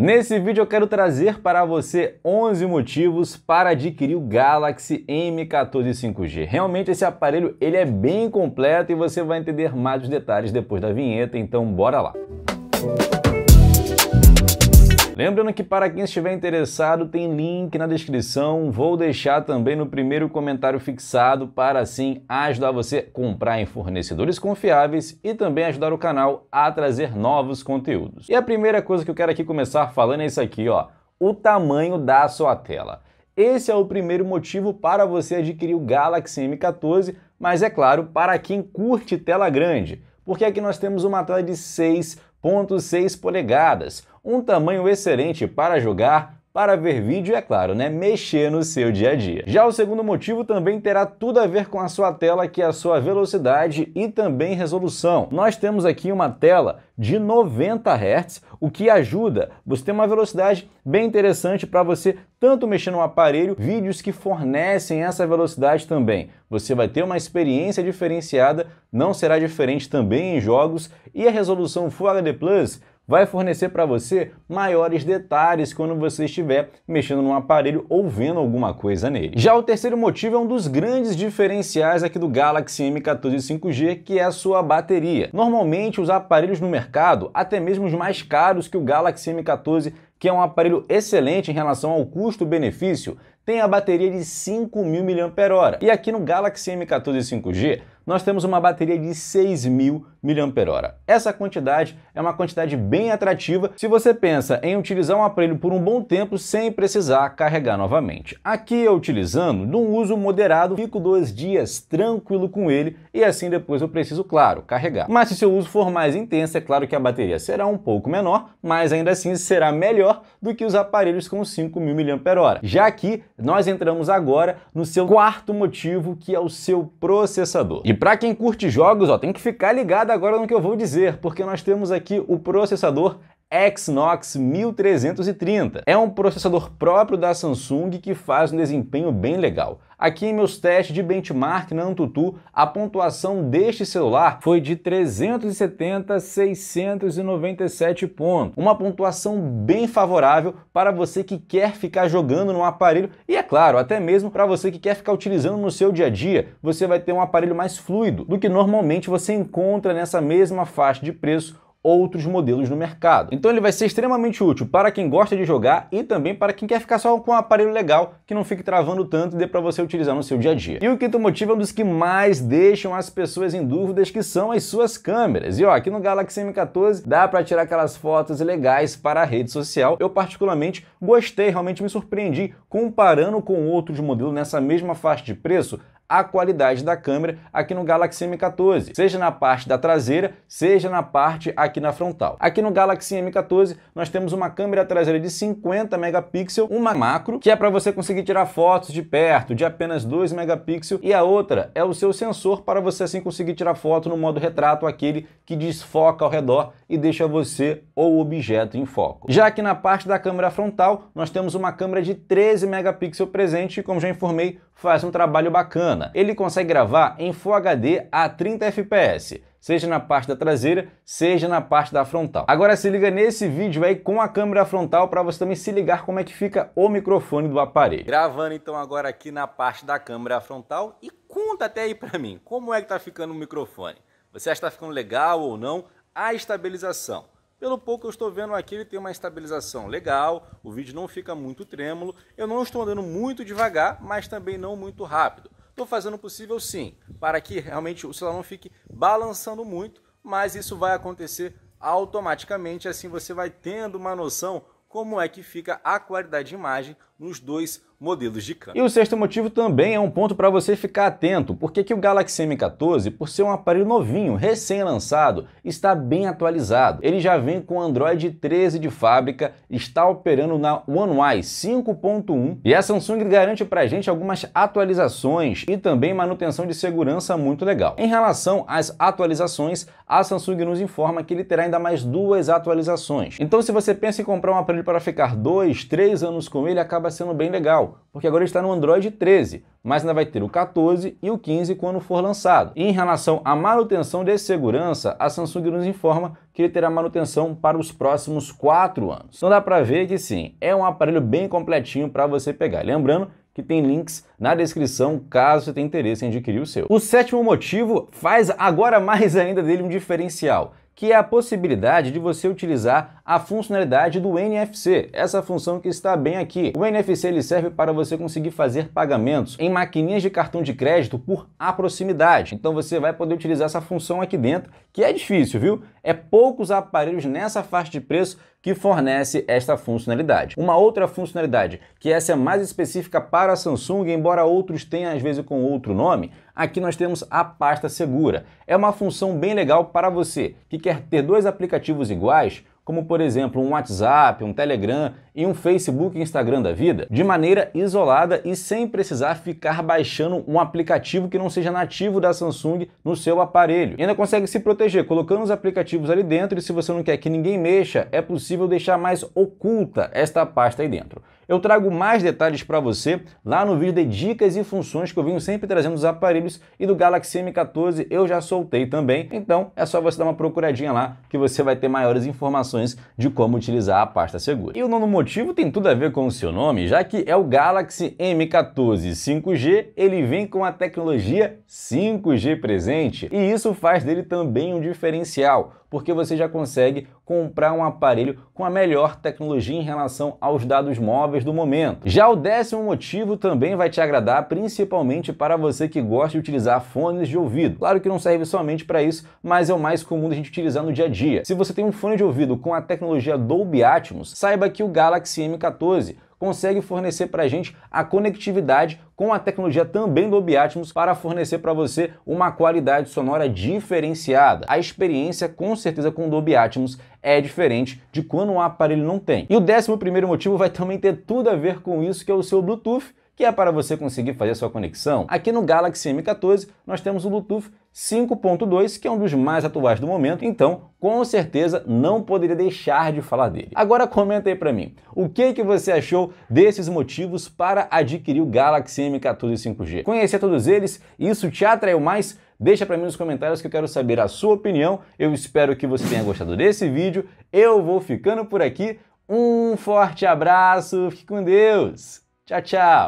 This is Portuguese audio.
Nesse vídeo eu quero trazer para você 11 motivos para adquirir o Galaxy M14 5G. Realmente esse aparelho ele é bem completo e você vai entender mais os detalhes depois da vinheta, então bora lá. Lembrando que para quem estiver interessado, tem link na descrição. Vou deixar também no primeiro comentário fixado para assim ajudar você a comprar em fornecedores confiáveis e também ajudar o canal a trazer novos conteúdos. E a primeira coisa que eu quero aqui começar falando é isso aqui, ó, o tamanho da sua tela. Esse é o primeiro motivo para você adquirir o Galaxy M14, mas é claro, para quem curte tela grande, porque aqui nós temos uma tela de 6.6 polegadas, um tamanho excelente para jogar, para ver vídeo, é claro, né? Mexer no seu dia a dia. Já o segundo motivo também terá tudo a ver com a sua tela, que é a sua velocidade e também resolução. Nós temos aqui uma tela de 90 Hz, o que ajuda. Você tem uma velocidade bem interessante para você tanto mexer no aparelho, vídeos que fornecem essa velocidade também. Você vai ter uma experiência diferenciada, não será diferente também em jogos e a resolução Full HD Plus vai fornecer para você maiores detalhes quando você estiver mexendo num aparelho ou vendo alguma coisa nele. Já o terceiro motivo é um dos grandes diferenciais aqui do Galaxy M14 5G, que é a sua bateria. Normalmente os aparelhos no mercado, até mesmo os mais caros que o Galaxy M14 que é um aparelho excelente em relação ao custo-benefício, tem a bateria de 5.000 mAh. E aqui no Galaxy M14 5G, nós temos uma bateria de 6.000 mAh. Essa quantidade é uma quantidade bem atrativa se você pensa em utilizar um aparelho por um bom tempo sem precisar carregar novamente. Aqui eu utilizando, num uso moderado, fico dois dias tranquilo com ele e assim depois eu preciso, claro, carregar. Mas se seu uso for mais intenso, é claro que a bateria será um pouco menor, mas ainda assim será melhor do que os aparelhos com 5.000 mAh. Já aqui nós entramos agora no seu quarto motivo, que é o seu processador. E para quem curte jogos, ó, tem que ficar ligado agora no que eu vou dizer, porque nós temos aqui o processador Exynos 1330. É um processador próprio da Samsung que faz um desempenho bem legal. Aqui em meus testes de benchmark na Antutu, a pontuação deste celular foi de 370.697 pontos. Uma pontuação bem favorável para você que quer ficar jogando no aparelho e, é claro, até mesmo para você que quer ficar utilizando no seu dia a dia, você vai ter um aparelho mais fluido do que normalmente você encontra nessa mesma faixa de preço outros modelos no mercado. Então ele vai ser extremamente útil para quem gosta de jogar e também para quem quer ficar só com um aparelho legal que não fique travando tanto e dê para você utilizar no seu dia a dia. E o quinto motivo é um dos que mais deixam as pessoas em dúvidas que são as suas câmeras. E ó, aqui no Galaxy M14 dá para tirar aquelas fotos legais para a rede social. Eu particularmente gostei, realmente me surpreendi comparando com outros modelos nessa mesma faixa de preço a qualidade da câmera aqui no Galaxy M14, seja na parte da traseira, seja na parte aqui na frontal. Aqui no Galaxy M14 nós temos uma câmera traseira de 50 megapixels, uma macro, que é para você conseguir tirar fotos de perto, de apenas 2 megapixels, e a outra é o seu sensor para você assim conseguir tirar foto no modo retrato, aquele que desfoca ao redor e deixa você ou o objeto em foco. Já que na parte da câmera frontal, nós temos uma câmera de 13 megapixels presente, e como já informei, faz um trabalho bacana bacana. Ele consegue gravar em Full HD a 30 FPS, seja na parte da traseira, seja na parte da frontal. Agora se liga nesse vídeo aí com a câmera frontal para você também se ligar como é que fica o microfone do aparelho. Gravando então agora aqui na parte da câmera frontal e conta até aí para mim, como é que tá ficando o microfone? Você acha que tá ficando legal ou não? A estabilização. Pelo pouco que eu estou vendo aqui, ele tem uma estabilização legal, o vídeo não fica muito trêmulo, eu não estou andando muito devagar, mas também não muito rápido. Estou fazendo o possível, sim, para que realmente o celular não fique balançando muito, mas isso vai acontecer automaticamente, assim você vai tendo uma noção como é que fica a qualidade de imagem nos dois modelos de câmera. E o sexto motivo também é um ponto para você ficar atento, porque que o Galaxy M14, por ser um aparelho novinho, recém-lançado, está bem atualizado. Ele já vem com Android 13 de fábrica, está operando na One UI 5.1 e a Samsung garante para a gente algumas atualizações e também manutenção de segurança muito legal. Em relação às atualizações, a Samsung nos informa que ele terá ainda mais duas atualizações. Então se você pensa em comprar um aparelho para ficar dois, três anos com ele, acaba sendo bem legal porque agora está no Android 13, mas ainda vai ter o 14 e o 15 quando for lançado. E em relação à manutenção de segurança, a Samsung nos informa que ele terá manutenção para os próximos 4 anos. Então dá para ver que sim, é um aparelho bem completinho para você pegar. Lembrando que tem links na descrição caso você tenha interesse em adquirir o seu. O sétimo motivo faz agora mais ainda dele um diferencial, que é a possibilidade de você utilizar a funcionalidade do NFC, essa função que está bem aqui. O NFC ele serve para você conseguir fazer pagamentos em maquininhas de cartão de crédito por a proximidade. Então você vai poder utilizar essa função aqui dentro, que é difícil, viu? É poucos aparelhos nessa faixa de preço que fornece esta funcionalidade. Uma outra funcionalidade, que essa é mais específica para a Samsung, embora outros tenham às vezes com outro nome, aqui nós temos a pasta segura. É uma função bem legal para você que quer ter dois aplicativos iguais como por exemplo um WhatsApp, um Telegram e um Facebook e Instagram da vida, de maneira isolada e sem precisar ficar baixando um aplicativo que não seja nativo da Samsung no seu aparelho. E ainda consegue se proteger colocando os aplicativos ali dentro e se você não quer que ninguém mexa, é possível deixar mais oculta esta pasta aí dentro. Eu trago mais detalhes para você lá no vídeo de dicas e funções que eu venho sempre trazendo dos aparelhos e do Galaxy M14 eu já soltei também, então é só você dar uma procuradinha lá que você vai ter maiores informações informações de como utilizar a pasta segura. E o nono motivo tem tudo a ver com o seu nome, já que é o Galaxy M14 5G, ele vem com a tecnologia 5G presente e isso faz dele também um diferencial, porque você já consegue comprar um aparelho com a melhor tecnologia em relação aos dados móveis do momento. Já o décimo motivo também vai te agradar, principalmente para você que gosta de utilizar fones de ouvido. Claro que não serve somente para isso, mas é o mais comum da gente utilizar no dia a dia. Se você tem um fone de ouvido com a tecnologia Dolby Atmos, saiba que o Galaxy M14 consegue fornecer para a gente a conectividade com a tecnologia também Dolby Atmos para fornecer para você uma qualidade sonora diferenciada. A experiência com certeza com Dolby Atmos é diferente de quando um aparelho não tem. E o décimo primeiro motivo vai também ter tudo a ver com isso que é o seu Bluetooth que é para você conseguir fazer sua conexão. Aqui no Galaxy M14 nós temos o Bluetooth 5.2, que é um dos mais atuais do momento, então com certeza não poderia deixar de falar dele. Agora comenta aí para mim, o que, que você achou desses motivos para adquirir o Galaxy M14 5G? Conhecer todos eles? Isso te atraiu mais? Deixa para mim nos comentários que eu quero saber a sua opinião. Eu espero que você tenha gostado desse vídeo. Eu vou ficando por aqui. Um forte abraço, fique com Deus. Tchau, tchau.